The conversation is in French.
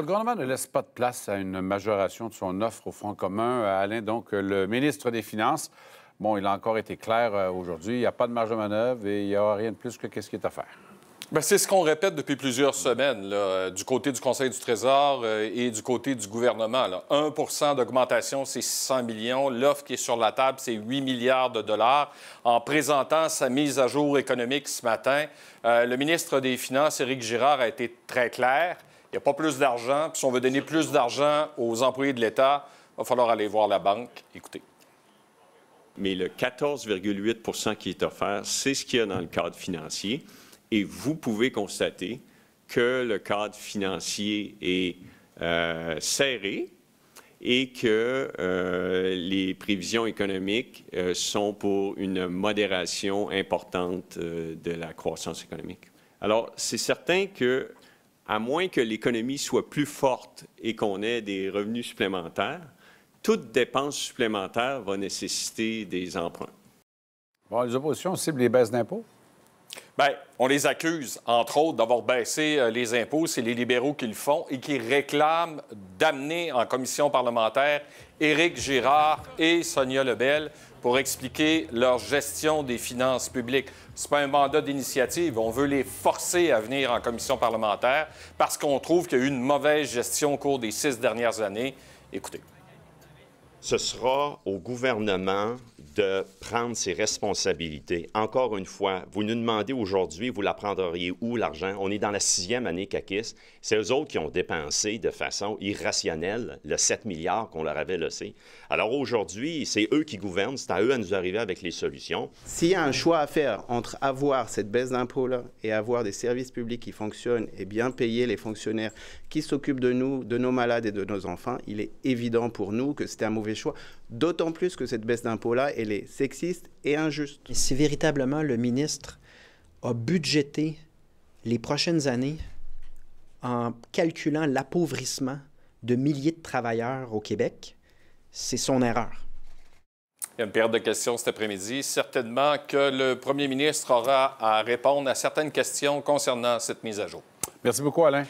le gouvernement ne laisse pas de place à une majoration de son offre au Front commun. Euh, Alain, donc, euh, le ministre des Finances, bon, il a encore été clair euh, aujourd'hui, il n'y a pas de marge de manœuvre et il n'y aura rien de plus que quest ce qui est à faire. Ben, c'est ce qu'on répète depuis plusieurs semaines là, du côté du Conseil du Trésor et du côté du gouvernement. Là. 1 d'augmentation, c'est 600 millions. L'offre qui est sur la table, c'est 8 milliards de dollars. En présentant sa mise à jour économique ce matin, le ministre des Finances, Éric Girard, a été très clair. Il n'y a pas plus d'argent. Puis si on veut donner plus d'argent aux employés de l'État, il va falloir aller voir la banque. Écoutez. Mais le 14,8 qui est offert, c'est ce qu'il y a dans le cadre financier. Et vous pouvez constater que le cadre financier est euh, serré et que euh, les prévisions économiques euh, sont pour une modération importante de la croissance économique. Alors, c'est certain que à moins que l'économie soit plus forte et qu'on ait des revenus supplémentaires, toute dépense supplémentaire va nécessiter des emprunts. Bon, les oppositions ciblent les baisses d'impôts? Bien, on les accuse, entre autres, d'avoir baissé euh, les impôts. C'est les libéraux qui le font et qui réclament d'amener en commission parlementaire Éric Girard et Sonia Lebel pour expliquer leur gestion des finances publiques. Ce n'est pas un mandat d'initiative. On veut les forcer à venir en commission parlementaire parce qu'on trouve qu'il y a eu une mauvaise gestion au cours des six dernières années. Écoutez. Ce sera au gouvernement de prendre ses responsabilités. Encore une fois, vous nous demandez aujourd'hui, vous la prendriez où l'argent? On est dans la sixième année CACIS. C'est eux autres qui ont dépensé de façon irrationnelle le 7 milliards qu'on leur avait laissé. Alors aujourd'hui, c'est eux qui gouvernent, c'est à eux à nous arriver avec les solutions. S'il y a un choix à faire entre avoir cette baisse dimpôt là et avoir des services publics qui fonctionnent et bien payer les fonctionnaires qui s'occupent de nous, de nos malades et de nos enfants, il est évident pour nous que c'était un mauvais choix, d'autant plus que cette baisse dimpôt là est il est sexiste et injuste. si véritablement le ministre a budgété les prochaines années en calculant l'appauvrissement de milliers de travailleurs au Québec, c'est son erreur. Il y a une période de questions cet après-midi. Certainement que le premier ministre aura à répondre à certaines questions concernant cette mise à jour. Merci beaucoup, Alain.